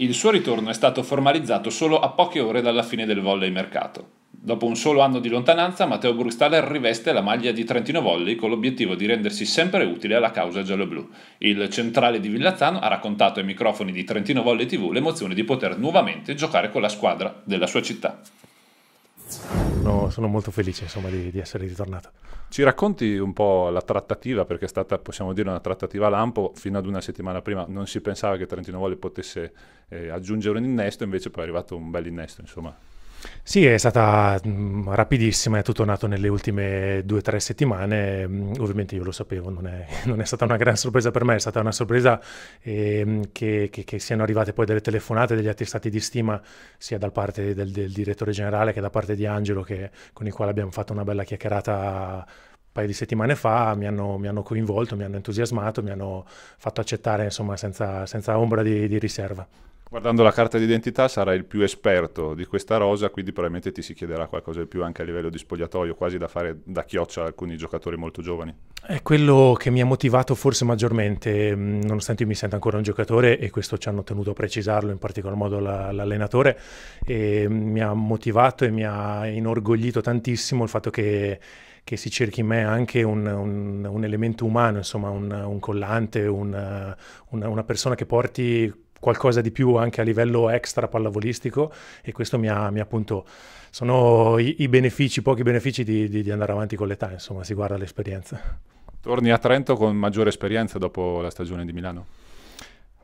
Il suo ritorno è stato formalizzato solo a poche ore dalla fine del volley mercato. Dopo un solo anno di lontananza, Matteo Burgstaller riveste la maglia di Trentino Volley con l'obiettivo di rendersi sempre utile alla causa gialloblu. Il centrale di Villazzano ha raccontato ai microfoni di Trentino Volley TV l'emozione di poter nuovamente giocare con la squadra della sua città sono, molto felice insomma, di, di, essere ritornato. Ci racconti un po' la trattativa, perché è stata, possiamo dire, una trattativa lampo. Fino ad una settimana prima non si pensava che Trentino Volley potesse eh, aggiungere un innesto, invece poi è arrivato un bel innesto, insomma. Sì, è stata mm, rapidissima, è tutto nato nelle ultime due o tre settimane, mm, ovviamente io lo sapevo, non è, non è, stata una gran sorpresa per me, è stata una sorpresa eh, che, che, che, siano arrivate poi delle telefonate, degli attestati di stima sia da parte del, del direttore generale che da parte di Angelo che, con il quale abbiamo fatto una bella chiacchierata un paio di settimane fa mi hanno, mi hanno, coinvolto, mi hanno entusiasmato, mi hanno fatto accettare insomma senza, senza ombra di, di riserva. Guardando la carta d'identità sarai il più esperto di questa rosa, quindi probabilmente ti si chiederà qualcosa di più anche a livello di spogliatoio, quasi da fare da chioccia a alcuni giocatori molto giovani. È quello che mi ha motivato forse maggiormente, mm, nonostante io mi senta ancora un giocatore e questo ci hanno tenuto a precisarlo, in particolar modo la, l'allenatore, mm, mi ha motivato e mi ha inorgoglito tantissimo il fatto che che si cerchi in me anche un, un, un elemento umano, insomma, un, un collante, una persona che porti qualcosa di più anche a livello extra pallavolistico e questo mi ha, mi ha appunto sono i, i, benefici, pochi benefici di, di, di andare avanti con l'età, insomma si guarda l'esperienza. Torni a Trento con maggiore esperienza dopo la stagione di Milano?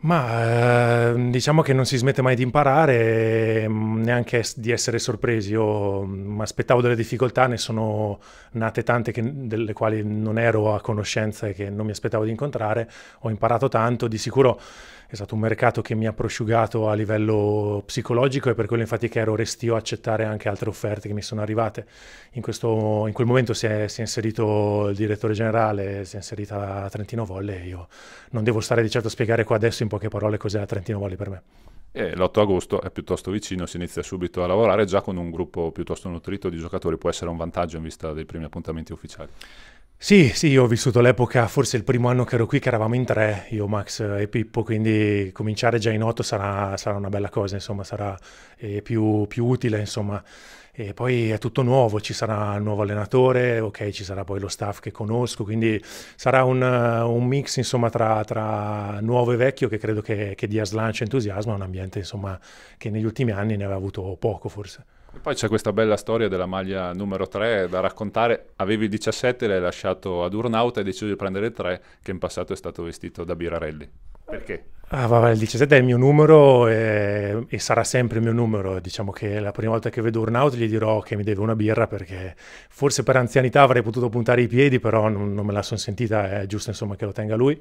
Ma eh, diciamo che non si smette mai di imparare, mm, neanche di essere sorpresi. Io mi mm, aspettavo delle difficoltà, ne sono nate tante che, delle quali non ero a conoscenza e che non mi aspettavo di incontrare. Ho imparato tanto, di sicuro è stato un mercato che mi ha prosciugato a livello psicologico e per quello infatti che ero restio a accettare anche altre offerte che mi sono arrivate. In, questo, in quel momento si è, si è, inserito il direttore generale, si è inserita Trentino Volle e io non devo stare di certo a spiegare qua adesso in poche parole cos'è la Trentino Volley per me. E eh, l'8 agosto è piuttosto vicino, si inizia subito a lavorare già con un gruppo piuttosto nutrito di giocatori, può essere un vantaggio in vista dei primi appuntamenti ufficiali. Sì, sì, io ho vissuto l'epoca, forse il primo anno che ero qui, che eravamo in tre, io, Max e Pippo, quindi cominciare già in otto sarà, sarà una bella cosa, insomma, sarà eh, più, più, utile, insomma. E poi è tutto nuovo, ci sarà un nuovo allenatore, ok, ci sarà poi lo staff che conosco, quindi sarà un, un mix, insomma, tra, tra, nuovo e vecchio che credo che, che dia slancio e entusiasmo a un ambiente, insomma, che negli ultimi anni ne aveva avuto poco, forse. E poi c'è questa bella storia della maglia numero 3 da raccontare. Avevi 17, l'hai lasciato ad Urnauta e hai deciso di prendere il 3, che in passato è stato vestito da Birarelli. Perché? Ah, vabbè, il 17 è il mio numero e, e, sarà sempre il mio numero. Diciamo che la prima volta che vedo Urnaut gli dirò che mi deve una birra perché forse per anzianità avrei potuto puntare i piedi, però non, non me la sono sentita, è giusto insomma che lo tenga lui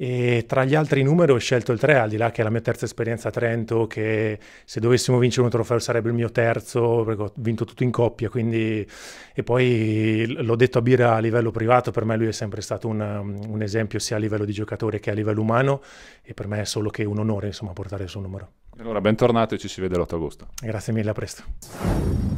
e tra gli altri numeri ho scelto il 3, al di là che è la mia terza esperienza a Trento, che se dovessimo vincere un trofeo sarebbe il mio terzo, perché ho vinto tutto in coppia, quindi... E poi l'ho detto a Bira a livello privato, per me lui è sempre stato un, un esempio sia a livello di giocatore che a livello umano e per me è solo che un onore insomma portare il suo numero. Allora, bentornato e ci si vede l'8 agosto. Grazie mille, a presto.